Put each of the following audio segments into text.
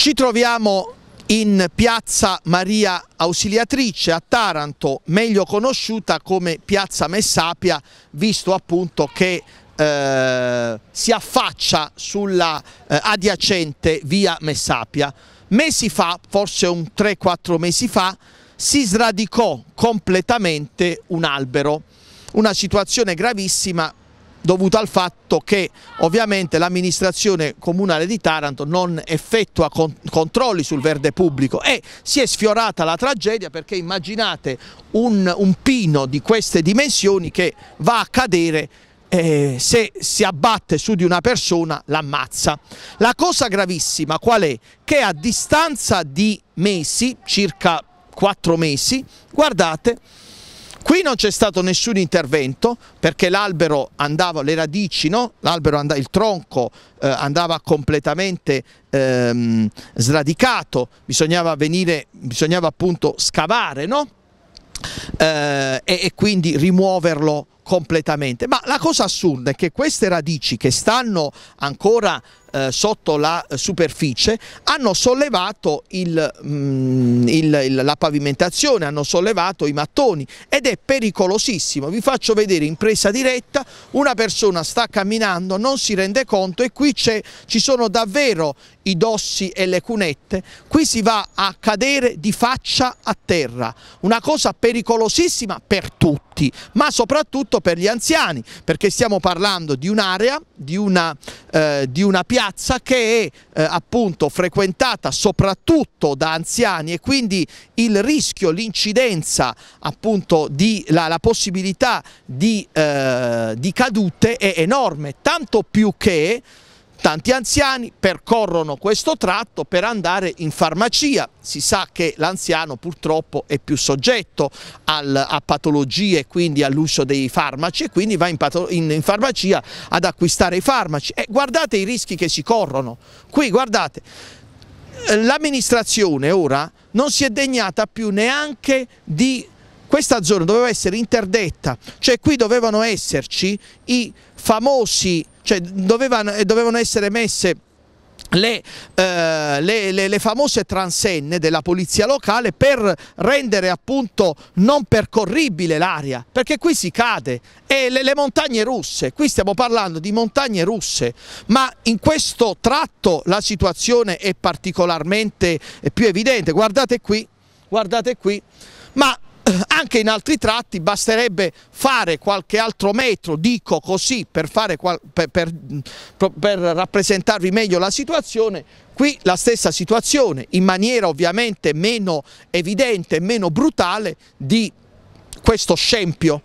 Ci troviamo in piazza Maria Ausiliatrice a Taranto, meglio conosciuta come piazza Messapia, visto appunto che eh, si affaccia sulla eh, adiacente via Messapia. Mesi fa, forse un 3-4 mesi fa, si sradicò completamente un albero, una situazione gravissima dovuta al fatto che ovviamente l'amministrazione comunale di Taranto non effettua con controlli sul verde pubblico e si è sfiorata la tragedia perché immaginate un, un pino di queste dimensioni che va a cadere eh, se si abbatte su di una persona l'ammazza. La cosa gravissima qual è? Che a distanza di mesi, circa quattro mesi, guardate, Qui non c'è stato nessun intervento perché l'albero andava, le radici, no? andava, il tronco eh, andava completamente ehm, sradicato, bisognava, venire, bisognava appunto scavare no? eh, e, e quindi rimuoverlo completamente. Ma la cosa assurda è che queste radici che stanno ancora eh, sotto la superficie, hanno sollevato il, mm, il, la pavimentazione, hanno sollevato i mattoni ed è pericolosissimo. Vi faccio vedere in presa diretta, una persona sta camminando, non si rende conto e qui ci sono davvero i dossi e le cunette, qui si va a cadere di faccia a terra, una cosa pericolosissima per tutti, ma soprattutto per gli anziani, perché stiamo parlando di un'area, di eh, di una piazza piazza che è eh, appunto frequentata soprattutto da anziani e quindi il rischio, l'incidenza appunto di la, la possibilità di, eh, di cadute è enorme, tanto più che Tanti anziani percorrono questo tratto per andare in farmacia, si sa che l'anziano purtroppo è più soggetto al, a patologie e quindi all'uso dei farmaci e quindi va in, in, in farmacia ad acquistare i farmaci e eh, guardate i rischi che si corrono, qui guardate l'amministrazione ora non si è degnata più neanche di questa zona doveva essere interdetta, cioè qui dovevano esserci i famosi cioè dovevano, eh, dovevano essere messe le, eh, le, le, le, famose transenne della polizia locale per rendere appunto non percorribile l'area perché qui si cade e le, montagne russe qui stiamo parlando di montagne russe ma in questo tratto la situazione è particolarmente eh, più evidente guardate qui guardate qui ma eh, anche in altri tratti basterebbe fare qualche altro metro, dico così, per, qual per, per, per rappresentarvi meglio la situazione, Qui la stessa situazione, in maniera ovviamente meno evidente, meno brutale di questo scempio.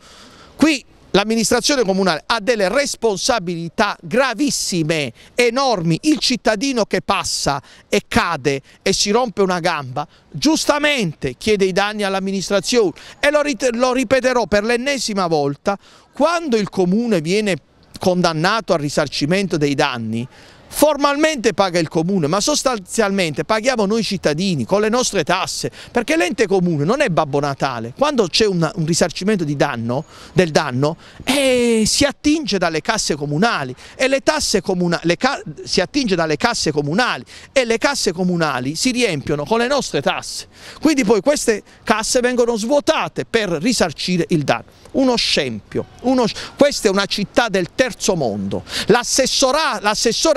Qui l'amministrazione comunale ha delle responsabilità gravissime, enormi, il cittadino che passa e cade e si rompe una gamba, giustamente chiede i danni all'amministrazione e lo, lo ripeterò per l'ennesima volta, quando il comune viene condannato al risarcimento dei danni, formalmente paga il comune, ma sostanzialmente paghiamo noi cittadini con le nostre tasse, perché l'ente comune non è Babbo Natale, quando c'è un, un, risarcimento danno, del danno eh, si attinge dalle casse comunali e le tasse comunali, ca si attinge dalle casse comunali e le casse comunali si riempiono con le nostre tasse, quindi poi queste casse vengono svuotate per risarcire il danno. Uno scempio, uno, questa è una città del terzo mondo, l'assessore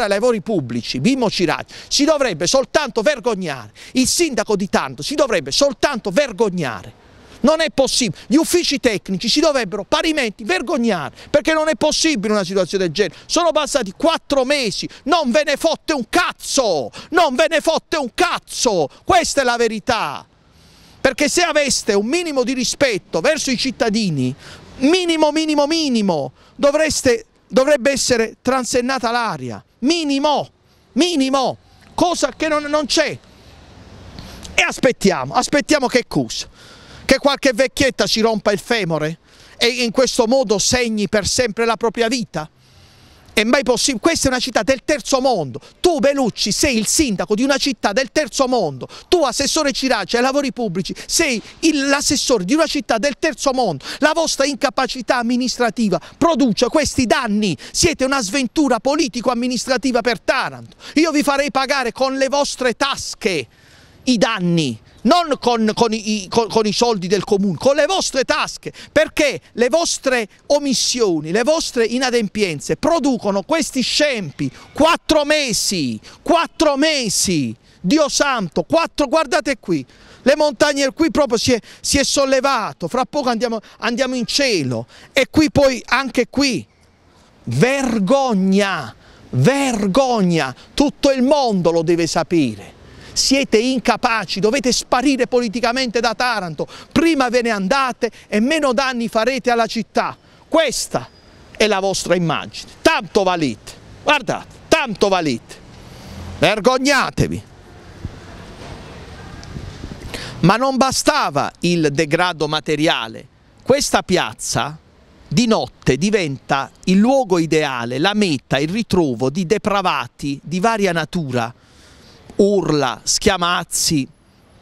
all'evoluzione lavori pubblici, Bimmo Ciracci, si dovrebbe soltanto vergognare, il sindaco di Taranto si dovrebbe soltanto vergognare. Non è possibile, gli uffici tecnici si dovrebbero parimenti vergognare, perché non è possibile una situazione del genere. Sono passati quattro mesi, non ve ne fotte un cazzo, non ve ne fotte un cazzo, questa è la verità. Perché se aveste un minimo di rispetto verso i cittadini, minimo, minimo, minimo, dovreste, dovrebbe essere transennata l'aria minimo, minimo, cosa che non, non c'è. E aspettiamo, aspettiamo che cosa? Che qualche vecchietta ci rompa il femore e in questo modo segni per sempre la propria vita? È mai possibile? Questa è una città del terzo mondo. Tu, Belucci, sei il sindaco di una città del terzo mondo. Tu, assessore Ciraccia ai lavori pubblici, sei l'assessore di una città del terzo mondo. La vostra incapacità amministrativa produce questi danni. Siete una sventura politico-amministrativa per Taranto. Io vi farei pagare con le vostre tasche i danni non con, con, i, con, con, i, soldi del comune, con le vostre tasche, perché le vostre omissioni, le vostre inadempienze producono questi scempi, quattro mesi, quattro mesi, Dio santo, quattro, guardate qui, le montagne qui proprio si è, si è sollevato, fra poco andiamo, andiamo in cielo e qui poi anche qui, vergogna, vergogna, tutto il mondo lo deve sapere siete incapaci, dovete sparire politicamente da Taranto, prima ve ne andate e meno danni farete alla città. Questa è la vostra immagine, tanto valete, guardate, tanto valete, vergognatevi. Ma non bastava il degrado materiale, questa piazza di notte diventa il luogo ideale, la meta, il ritrovo di depravati di varia natura, urla, schiamazzi,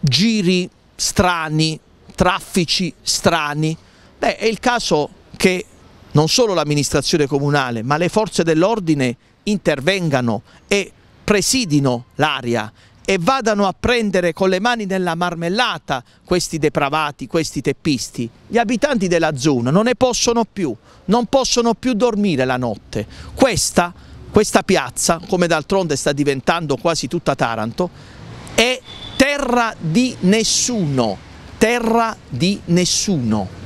giri strani, traffici strani. Beh, è il caso che non solo l'amministrazione comunale, ma le forze dell'ordine intervengano e presidino l'aria e vadano a prendere con le mani nella marmellata questi depravati, questi teppisti. Gli abitanti della zona non ne possono più, non possono più dormire la notte. Questa è questa piazza, come d'altronde sta diventando quasi tutta Taranto, è terra di nessuno, terra di nessuno.